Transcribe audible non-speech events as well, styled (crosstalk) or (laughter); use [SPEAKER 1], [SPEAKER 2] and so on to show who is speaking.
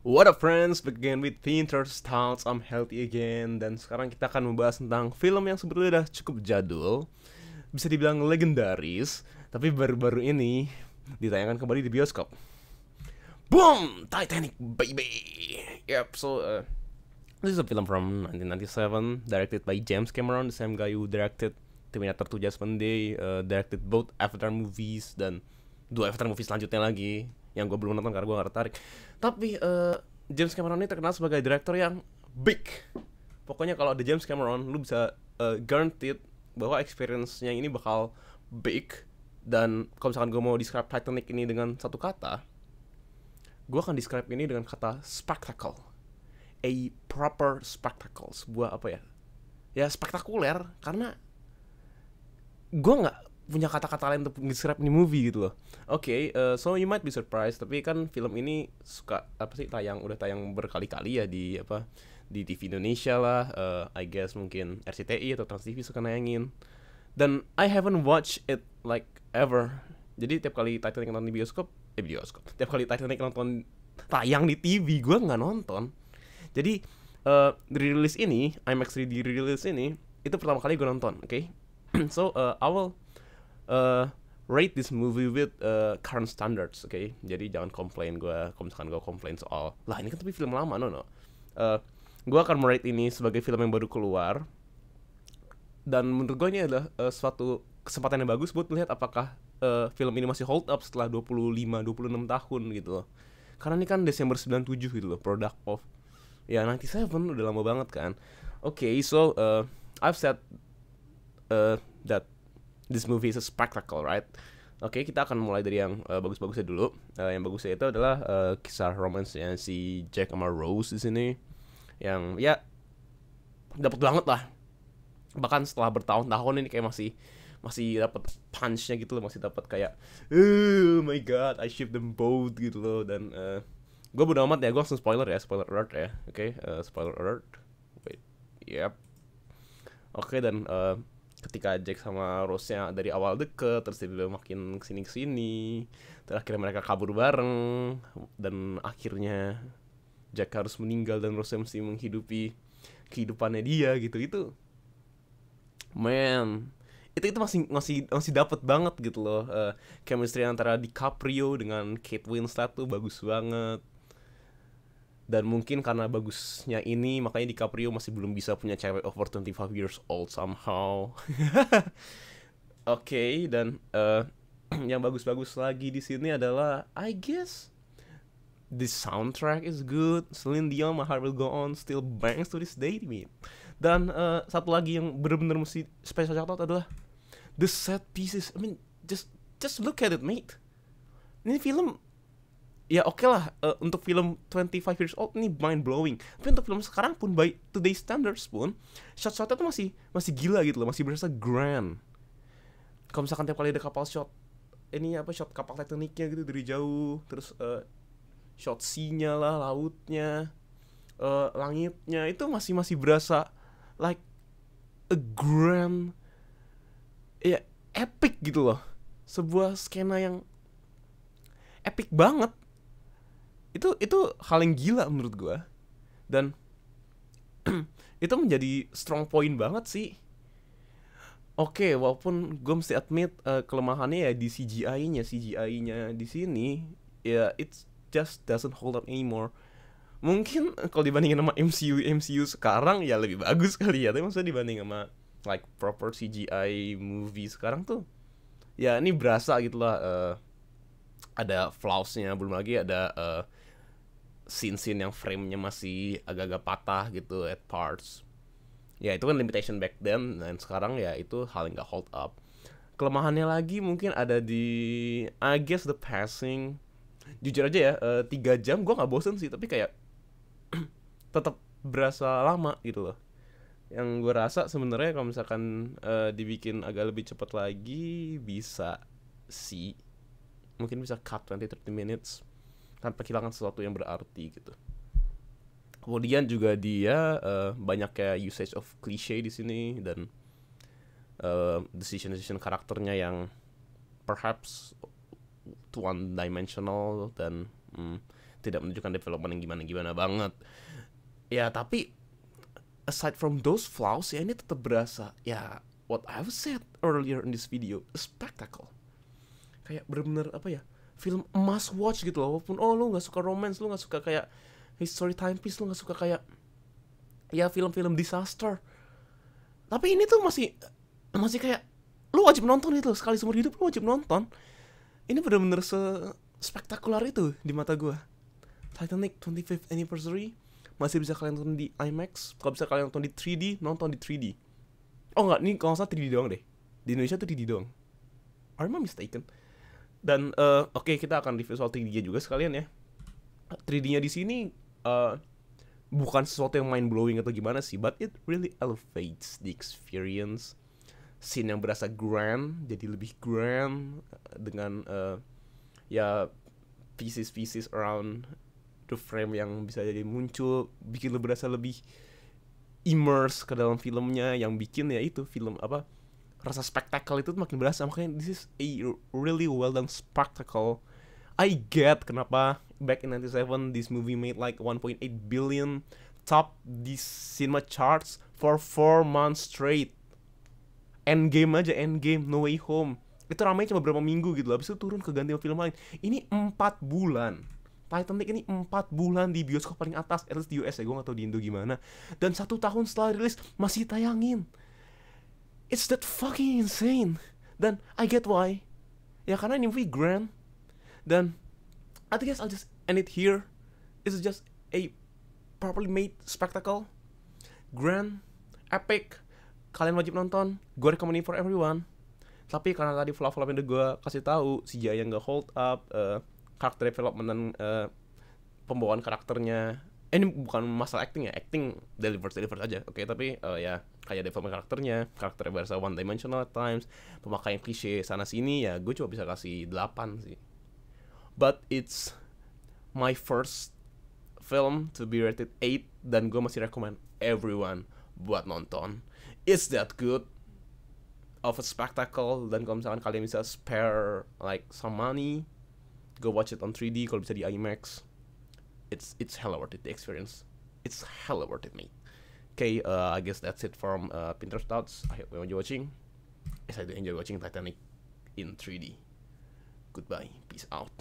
[SPEAKER 1] What up friends, back again with Pinterest Towns, I'm Healthy Again Dan sekarang kita akan membahas tentang film yang sebetulnya udah cukup jadul Bisa dibilang legendaris Tapi baru-baru ini ditayangkan kembali di bioskop Boom! Titanic baby! Yep, so uh, This is a film from 1997 Directed by James Cameron, the same guy who directed Terminator 2 Judgment Day uh, Directed both Avatar movies dan dua Avatar movie selanjutnya lagi yang gue belum nonton karena gue gak tertarik. Tapi uh, James Cameron ini terkenal sebagai director yang big. Pokoknya kalau ada James Cameron, lu bisa uh, guaranteed bahwa experience-nya ini bakal big. Dan kalau misalkan gue mau describe Titanic ini dengan satu kata, gue akan describe ini dengan kata spectacle. A proper spectacle. Sebuah apa ya? Ya spektakuler karena gue nggak punya kata-kata lain untuk describe ini movie gitu loh. Oke, okay, uh, eh, so you might be surprised, tapi kan film ini suka apa sih tayang udah tayang berkali-kali ya di apa di TV Indonesia lah, uh, I guess mungkin RCTI atau Trans TV suka nayangin. Dan I haven't watched it like ever. Jadi tiap kali Titanic nonton di bioskop, eh bioskop. Tiap kali Titanic nonton tayang di TV, gue nggak nonton. Jadi uh, eh, dirilis ini, IMAX 3D dirilis ini, itu pertama kali gue nonton, oke? Okay? (clears throat) so uh, I will uh, rate this movie with uh, current standards, oke? Okay? Jadi jangan komplain gue, kalau misalkan gue komplain soal, lah ini kan tapi film lama, no no. Uh, eh, gue akan merate ini sebagai film yang baru keluar, dan menurut gue ini adalah uh, suatu kesempatan yang bagus buat melihat apakah uh, film ini masih hold up setelah 25-26 tahun gitu loh. Karena ini kan Desember 97 gitu loh, product of ya 97 udah lama banget kan. Oke, okay, so uh, I've said uh, that this movie is a spectacle, right? Oke, okay, kita akan mulai dari yang uh, bagus-bagusnya dulu. Uh, yang bagusnya itu adalah uh, kisah romance yang si Jack sama Rose di sini, yang ya dapat banget lah. Bahkan setelah bertahun-tahun ini kayak masih masih dapat punchnya gitu loh, masih dapat kayak oh my god, I ship them both gitu loh dan uh, gue bodo amat ya, gue langsung spoiler ya, spoiler alert ya, oke, okay, uh, spoiler alert, wait, yep, oke okay, dan uh, ketika Jack sama Rose-nya dari awal deket terus tiba-tiba makin kesini kesini terakhir mereka kabur bareng dan akhirnya Jack harus meninggal dan Rose mesti menghidupi kehidupannya dia gitu itu man itu itu masih masih masih dapat banget gitu loh uh, eh, chemistry antara DiCaprio dengan Kate Winslet tuh bagus banget dan mungkin karena bagusnya ini makanya DiCaprio masih belum bisa punya cewek over 25 years old somehow (laughs) oke okay, dan uh, (clears throat) yang bagus-bagus lagi di sini adalah I guess the soundtrack is good Celine Dion My Heart Will Go On still bangs to this day to me dan uh, satu lagi yang bener-bener mesti special shout out adalah the set pieces I mean just just look at it mate ini film ya oke okay lah uh, untuk film 25 years old ini mind blowing tapi untuk film sekarang pun by today standards pun shot-shotnya tuh masih masih gila gitu loh masih berasa grand kalau misalkan tiap kali ada kapal shot ini apa shot kapal tekniknya gitu dari jauh terus uh, shot sinyal lah lautnya uh, langitnya itu masih masih berasa like a grand ya epic gitu loh sebuah skena yang epic banget itu itu hal yang gila menurut gue dan (clears throat) itu menjadi strong point banget sih oke okay, walaupun gue mesti admit uh, kelemahannya ya di CGI-nya CGI-nya di sini ya it just doesn't hold up anymore mungkin kalau dibandingin sama MCU MCU sekarang ya lebih bagus (laughs) kali ya tapi maksudnya dibanding sama like proper CGI movie sekarang tuh ya ini berasa gitulah uh, eh, ada flawsnya belum lagi ada uh, scene-scene yang frame-nya masih agak-agak patah gitu at parts. Ya itu kan limitation back then dan sekarang ya itu hal yang gak hold up. Kelemahannya lagi mungkin ada di I guess the passing. Jujur aja ya, eh, tiga uh, jam gue gak bosen sih, tapi kayak (clears throat) tetap berasa lama gitu loh. Yang gue rasa sebenarnya kalau misalkan uh, dibikin agak lebih cepat lagi bisa sih mungkin bisa cut 20 30 minutes tanpa kehilangan sesuatu yang berarti gitu kemudian juga dia uh, banyak kayak usage of cliche di sini dan uh, eh, decision decision karakternya yang perhaps one dimensional dan mm, tidak menunjukkan development yang gimana gimana banget ya tapi aside from those flaws ya ini tetap berasa ya what I've said earlier in this video a spectacle kayak benar-benar apa ya film must watch gitu loh walaupun oh lu nggak suka romance lu nggak suka kayak history time piece lu nggak suka kayak ya film-film disaster tapi ini tuh masih masih kayak lu wajib nonton itu sekali seumur hidup lu wajib nonton ini bener-bener se spektakular itu di mata gue Titanic 25th anniversary masih bisa kalian nonton di IMAX kalau bisa kalian nonton di 3D nonton di 3D oh enggak ini kalau nggak salah 3D doang deh di Indonesia tuh 3D doang am I mistaken dan uh, oke okay, kita akan review soal 3D-nya juga sekalian ya. 3D-nya di sini uh, bukan sesuatu yang mind blowing atau gimana sih, but it really elevates the experience. Scene yang berasa grand jadi lebih grand eh, dengan uh, ya pieces-pieces around the frame yang bisa jadi muncul, bikin lebih berasa lebih immerse ke dalam filmnya yang bikin ya itu film apa rasa spektakel itu makin berasa makanya this is a really well done spectacle I get kenapa back in 97 this movie made like 1.8 billion top di cinema charts for 4 months straight Endgame aja Endgame No Way Home itu ramai cuma berapa minggu gitu loh habis itu turun ke ganti film lain ini 4 bulan Titanic ini 4 bulan di bioskop paling atas at di US ya gue gak tau di Indo gimana dan satu tahun setelah rilis masih tayangin It's that fucking insane. Then I get why. Ya karena ini Grand. Then I guess I'll just end it here. This is just a properly made spectacle. Grand, epic. Kalian wajib nonton. Gue recommend for everyone. Tapi karena tadi vlog flaw yang gue kasih tahu, si Jaya nggak hold up, uh, eh, karakter development dan uh, pembawaan karakternya, eh, ini bukan masalah acting ya acting deliver deliver aja oke okay, tapi uh, ya kayak development karakternya karakternya berasa one dimensional at times pemakaian klise sana sini ya gue coba bisa kasih 8 sih but it's my first film to be rated 8 dan gue masih recommend everyone buat nonton is that good of a spectacle dan kalau misalkan kalian bisa spare like some money go watch it on 3D kalau bisa di IMAX it's it's hella worth it. The experience, it's hella worth it, Me. Okay, uh, I guess that's it from uh, Pinterest thoughts. I hope you enjoy watching. Yes, I do enjoy watching Titanic in 3D. Goodbye. Peace out.